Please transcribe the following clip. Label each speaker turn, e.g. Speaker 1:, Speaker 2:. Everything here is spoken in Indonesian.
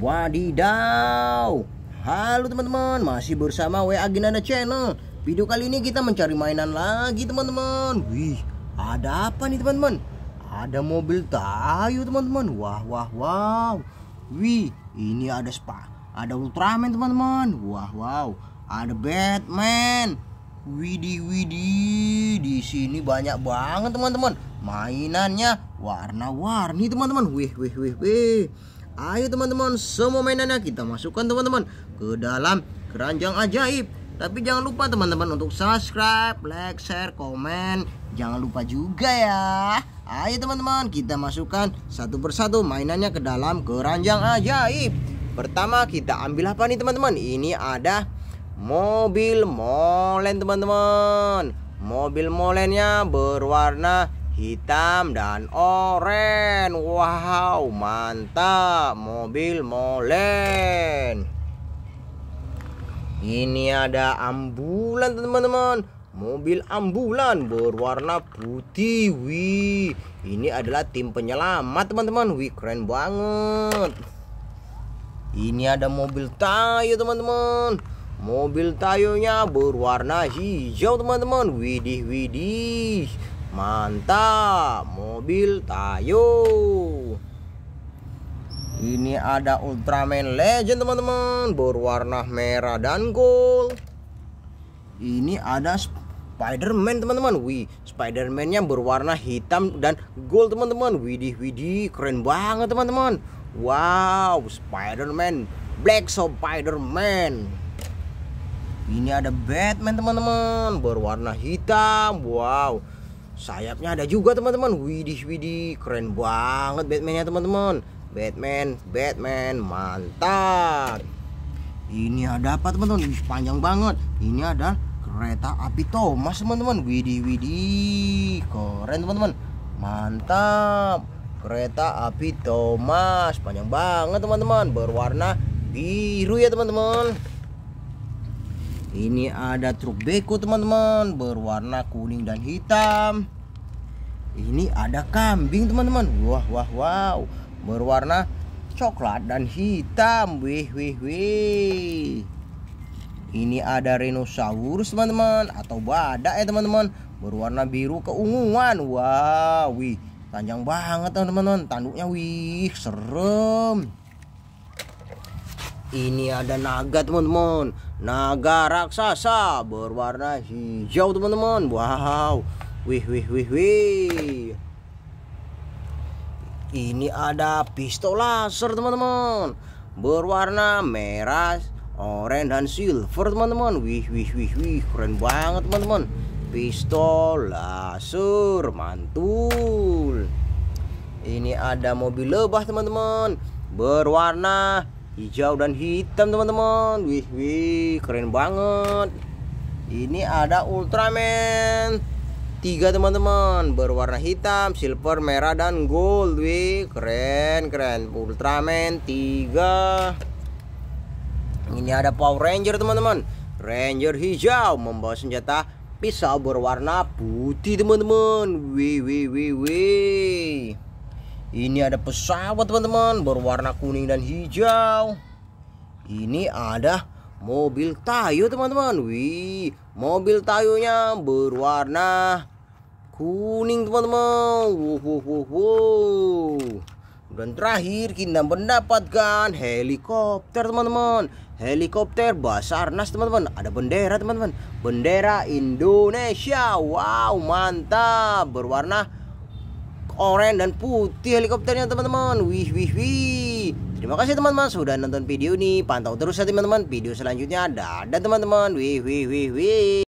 Speaker 1: Wadidaw Halo teman-teman Masih bersama WA Ginana Channel Video kali ini kita mencari mainan lagi teman-teman Wih ada apa nih teman-teman Ada mobil tayu teman-teman Wah wah wow Wih ini ada spa Ada Ultraman teman-teman Wah wow Ada Batman Widi, Widi. di sini banyak banget teman-teman mainannya warna-warni teman-teman wih wih wih wih Ayo teman-teman, semua mainannya kita masukkan teman-teman ke dalam keranjang ajaib. Tapi jangan lupa teman-teman untuk subscribe, like, share, komen. Jangan lupa juga ya. Ayo teman-teman, kita masukkan satu persatu mainannya ke dalam keranjang ajaib. Pertama kita ambil apa nih teman-teman? Ini ada mobil molen teman-teman. Mobil molennya berwarna hitam dan oren, Wow, mantap mobil molen. Ini ada ambulan teman-teman. Mobil ambulan berwarna putih. Wih, ini adalah tim penyelamat teman-teman. Wih, keren banget. Ini ada mobil tayo teman-teman. Mobil tayonya berwarna hijau teman-teman. Widih, widih. Mantap, mobil tayo. Ini ada Ultraman Legend teman-teman, berwarna merah dan gold. Ini ada Spiderman teman-teman. Wih, Spidermannya berwarna hitam dan gold teman-teman. Widih widih, keren banget teman-teman. Wow, Spiderman, Black Spiderman. Ini ada Batman teman-teman, berwarna hitam. Wow, sayapnya ada juga teman-teman widih widih keren banget Batmannya teman-teman Batman Batman mantap ini ada apa teman-teman panjang banget ini ada kereta api Thomas teman-teman widih widih keren teman-teman mantap kereta api Thomas panjang banget teman-teman berwarna biru ya teman-teman ini ada truk beko teman-teman Berwarna kuning dan hitam Ini ada kambing teman-teman Wah wah wow Berwarna coklat dan hitam Wih wih wih ini ada Rhinosaurus teman-teman Atau badak ya teman-teman Berwarna biru keunguan Wow wih Panjang banget teman-teman Tanduknya wih serem ini ada naga teman-teman Naga raksasa berwarna hijau teman-teman Wow Wih wih wih wih Ini ada pistol laser teman-teman Berwarna merah, oranye dan silver teman-teman Wih wih wih wih keren banget teman-teman Pistol laser mantul Ini ada mobil lebah teman-teman Berwarna hijau dan hitam teman-teman wih wih keren banget ini ada Ultraman tiga teman-teman berwarna hitam silver merah dan gold wih keren keren Ultraman tiga ini ada Power Ranger teman-teman Ranger hijau membawa senjata pisau berwarna putih teman-teman wih wih wih wih ini ada pesawat teman-teman berwarna kuning dan hijau. Ini ada mobil tayo teman-teman. Wih, mobil tayonya berwarna kuning teman-teman. Wow, wow, wow, wow. Dan terakhir kita mendapatkan helikopter teman-teman Helikopter Basarnas teman-teman Ada bendera teman-teman Bendera Indonesia Wow mantap Berwarna oranye dan putih helikopternya teman-teman wih wih wih terima kasih teman-teman sudah nonton video ini pantau terus ya teman-teman video selanjutnya ada ada teman-teman wih wih wih wih